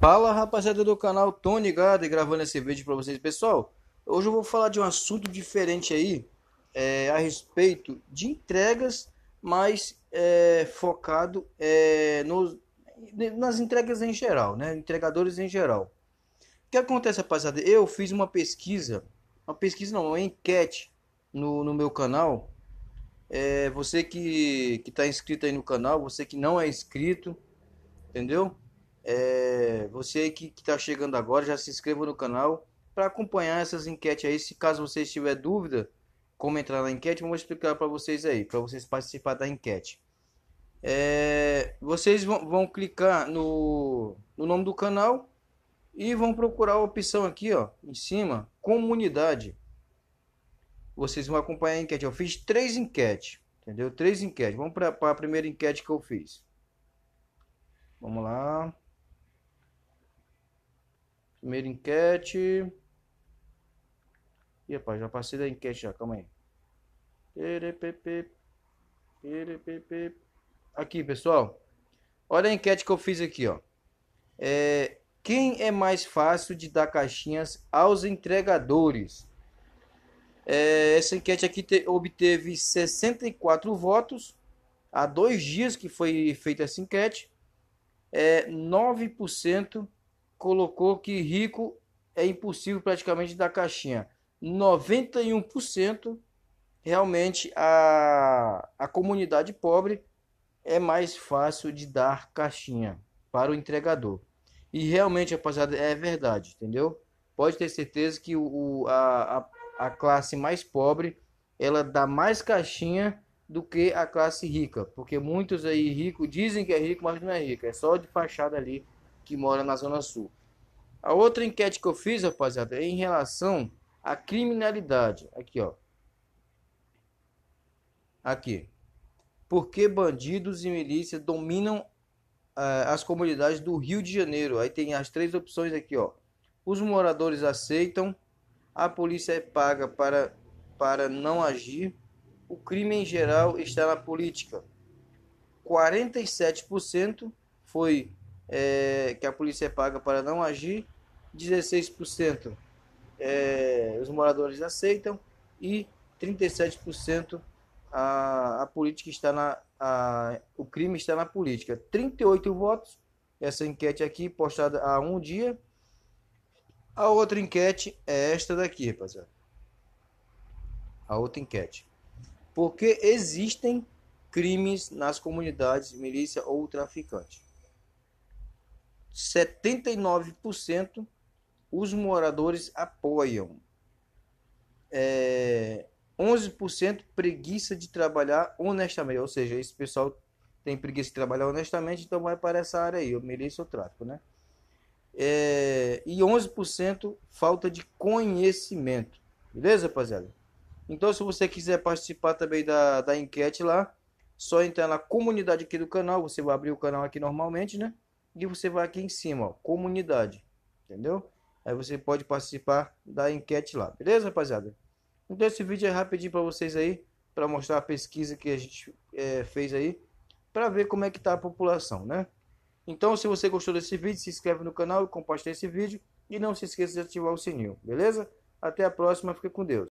Fala rapaziada do canal, Tony ligado e gravando esse vídeo para vocês pessoal Hoje eu vou falar de um assunto diferente aí é, A respeito de entregas, mas é, focado é, nos, nas entregas em geral, né? Entregadores em geral O que acontece rapaziada? Eu fiz uma pesquisa, uma pesquisa não, uma enquete no, no meu canal é, Você que, que tá inscrito aí no canal, você que não é inscrito, entendeu? É, você que está chegando agora, já se inscreva no canal para acompanhar essas enquetes aí. Se caso você tiver dúvida, como entrar na enquete, vou explicar para vocês aí, para vocês participar da enquete. É, vocês vão, vão clicar no, no nome do canal e vão procurar a opção aqui, ó, em cima, comunidade. Vocês vão acompanhar a enquete. Eu fiz três enquetes, entendeu? Três enquetes. Vamos para a primeira enquete que eu fiz. Vamos lá. Primeira enquete. E rapaz, já passei da enquete já, calma aí. Aqui, pessoal. Olha a enquete que eu fiz aqui, ó. É, quem é mais fácil de dar caixinhas aos entregadores? É, essa enquete aqui te, obteve 64 votos. Há dois dias que foi feita essa enquete. É, 9% colocou que rico é impossível praticamente da caixinha. 91% realmente a, a comunidade pobre é mais fácil de dar caixinha para o entregador. E realmente, rapaziada, é verdade, entendeu? Pode ter certeza que o, a, a, a classe mais pobre ela dá mais caixinha do que a classe rica, porque muitos aí ricos dizem que é rico, mas não é rico, é só de fachada ali que mora na Zona Sul. A outra enquete que eu fiz, rapaziada, é em relação à criminalidade. Aqui, ó. Aqui. Por que bandidos e milícia dominam eh, as comunidades do Rio de Janeiro? Aí tem as três opções aqui, ó. Os moradores aceitam, a polícia é paga para, para não agir, o crime em geral está na política. 47% foi é, que a polícia é paga para não agir, 16% é, os moradores aceitam e 37% a, a política está na a, o crime está na política. 38 votos essa enquete aqui postada há um dia. A outra enquete é esta daqui, rapaziada. A outra enquete. Porque existem crimes nas comunidades milícia ou traficante? 79% os moradores apoiam. É, 11% preguiça de trabalhar honestamente, ou seja, esse pessoal tem preguiça de trabalhar honestamente, então vai para essa área aí, o milícia ou tráfico, né? É, e 11% falta de conhecimento, beleza, rapaziada? Então, se você quiser participar também da, da enquete lá, só entrar na comunidade aqui do canal, você vai abrir o canal aqui normalmente, né? e você vai aqui em cima, ó, comunidade, entendeu? Aí você pode participar da enquete lá, beleza, rapaziada? Então esse vídeo é rapidinho para vocês aí, para mostrar a pesquisa que a gente é, fez aí, para ver como é que tá a população, né? Então, se você gostou desse vídeo, se inscreve no canal e compartilha esse vídeo. E não se esqueça de ativar o sininho, beleza? Até a próxima, fica com Deus.